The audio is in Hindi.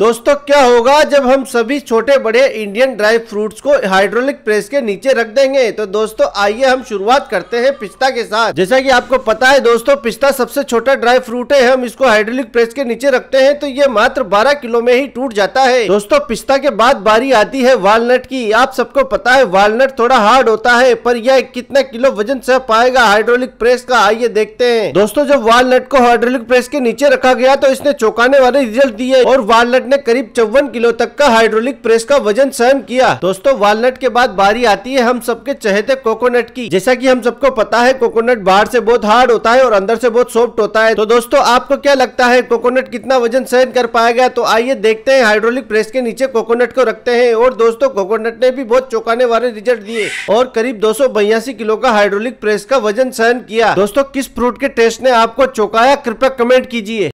दोस्तों क्या होगा जब हम सभी छोटे बड़े इंडियन ड्राई फ्रूट्स को हाइड्रोलिक प्रेस के नीचे रख देंगे तो दोस्तों आइए हम शुरुआत करते हैं पिस्ता के साथ जैसा कि आपको पता है दोस्तों पिस्ता सबसे छोटा ड्राई फ्रूट है हम इसको हाइड्रोलिक प्रेस के नीचे रखते हैं तो ये मात्र 12 किलो में ही टूट जाता है दोस्तों पिस्ता के बाद बारी आती है वालनट की आप सबको पता है वालनट थोड़ा हार्ड होता है पर यह कितना किलो वजन सह पाएगा हाइड्रोलिक प्रेस का आइए देखते हैं दोस्तों जब वालनट को हाइड्रोलिक प्रेस के नीचे रखा गया तो इसने चौकाने वाले रिजल्ट दिए और वालनट ने करीब चौवन किलो तक का हाइड्रोलिक प्रेस का वजन सहन किया दोस्तों वालनट के बाद बारी आती है हम सबके चहेते कोकोनट की जैसा की हम सबको पता है कोकोनट बाहर से बहुत हार्ड होता है और अंदर से बहुत सॉफ्ट होता है तो दोस्तों आपको क्या लगता है कोकोनट कितना वजन सहन कर पाएगा तो आइए देखते हैं हाइड्रोलिक प्रेस के नीचे कोकोनट को रखते हैं और दोस्तों कोकोनट ने भी बहुत चौकाने वाले रिजल्ट दिए और करीब दो किलो का हाइड्रोलिक प्रेस का वजन सहन किया दोस्तों किस फ्रूट के टेस्ट ने आपको चौकाया कृपया कमेंट कीजिए